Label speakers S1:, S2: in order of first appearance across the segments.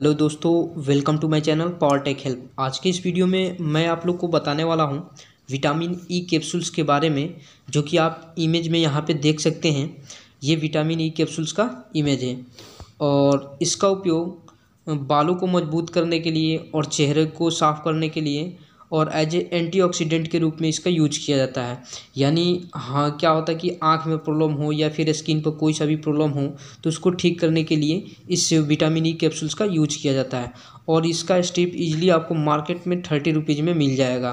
S1: hello दोस्तों welcome to my channel power tech help आज के इस वीडियो में मैं आप लोग को बताने वाला हूं विटामिन ई e कैप्सूल्स के बारे में जो कि आप इमेज में यहां पे देख सकते हैं ये विटामिन ई e कैप्सूल्स का इमेज है और इसका उपयोग बालों को मजबूत करने के लिए और चेहरे को साफ़ करने के लिए और एज ए एंटीऑक्सीडेंट के रूप में इसका यूज किया जाता है यानी हाँ क्या होता है कि आँख में प्रॉब्लम हो या फिर स्किन पर कोई सा भी प्रॉब्लम हो तो उसको ठीक करने के लिए इस विटामिन ई कैप्सूल्स का यूज किया जाता है और इसका स्टेप ईजिली आपको मार्केट में थर्टी रुपीज़ में मिल जाएगा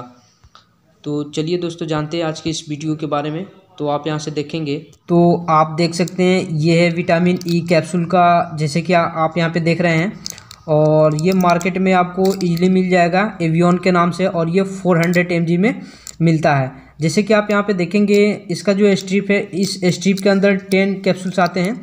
S1: तो चलिए दोस्तों जानते हैं आज के इस वीडियो के बारे में तो आप यहाँ से देखेंगे तो आप देख सकते हैं ये है विटामिन ई कैप्सूल का जैसे कि आप यहाँ पे देख रहे हैं और ये मार्केट में आपको ईजिली मिल जाएगा एवियन के नाम से और ये 400 हंड्रेड में मिलता है जैसे कि आप यहाँ पे देखेंगे इसका जो स्ट्रिप है इस स्ट्रिप के अंदर टेन कैप्सूल्स आते हैं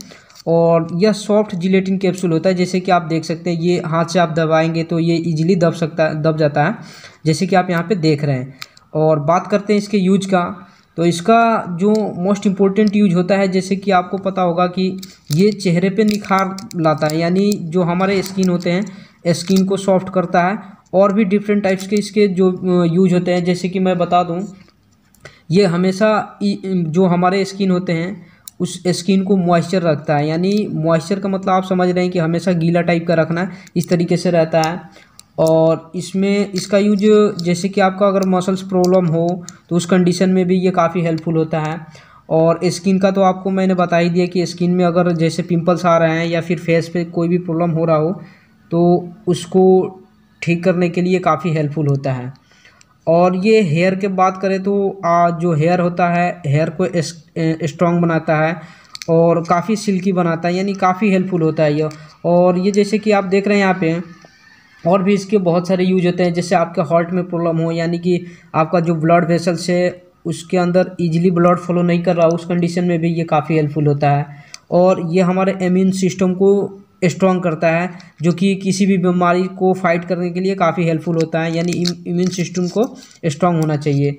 S1: और यह सॉफ्ट जिलेटिन कैप्सूल होता है जैसे कि आप देख सकते हैं ये हाथ से आप दबाएंगे तो ये इजीली दब सकता दब जाता है जैसे कि आप यहाँ पर देख रहे हैं और बात करते हैं इसके यूज का तो इसका जो मोस्ट इम्पोर्टेंट यूज होता है जैसे कि आपको पता होगा कि ये चेहरे पे निखार लाता है यानी जो हमारे स्किन होते हैं स्किन को सॉफ्ट करता है और भी डिफरेंट टाइप्स के इसके जो यूज होते हैं जैसे कि मैं बता दूं ये हमेशा जो हमारे स्किन होते हैं उस स्किन को मॉइस्चर रखता है यानी मॉइस्चर का मतलब आप समझ रहे हैं कि हमेशा गीला टाइप का रखना इस तरीके से रहता है और इसमें इसका यूज जैसे कि आपका अगर मसल्स प्रॉब्लम हो तो उस कंडीशन में भी ये काफ़ी हेल्पफुल होता है और स्किन का तो आपको मैंने बता ही दिया कि स्किन में अगर जैसे पिंपल्स आ रहे हैं या फिर फेस पे कोई भी प्रॉब्लम हो रहा हो तो उसको ठीक करने के लिए काफ़ी हेल्पफुल होता है और ये हेयर के बात करें तो जो हेयर होता है हेयर को स्ट्रॉन्ग बनाता है और काफ़ी सिल्की बनाता है यानी काफ़ी हेल्पफुल होता है ये और ये जैसे कि आप देख रहे हैं यहाँ पे और भी इसके बहुत सारे यूज होते हैं जैसे आपके हार्ट में प्रॉब्लम हो यानी कि आपका जो ब्लड वेसल्स है उसके अंदर इजीली ब्लड फ्लो नहीं कर रहा उस कंडीशन में भी ये काफ़ी हेल्पफुल होता है और ये हमारे इम्यून सिस्टम को स्ट्रॉन्ग करता है जो कि किसी भी बीमारी को फाइट करने के लिए काफ़ी हेल्पफुल होता है यानी इम्यून सिस्टम को स्ट्रॉन्ग होना चाहिए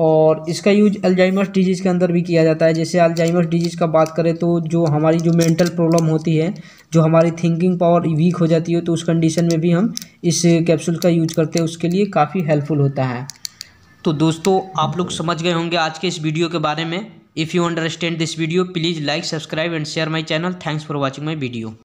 S1: और इसका यूज अल्जाइमस डिजीज़ के अंदर भी किया जाता है जैसे अल्जाइमस डिजीज़ का बात करें तो जो हमारी जो मेंटल प्रॉब्लम होती है जो हमारी थिंकिंग पावर वीक हो जाती है तो उस कंडीशन में भी हम इस कैप्सूल का यूज करते हैं उसके लिए काफ़ी हेल्पफुल होता है तो दोस्तों आप लोग समझ गए होंगे आज के इस वीडियो के बारे में if you understand this video please like subscribe and share my channel thanks for watching my video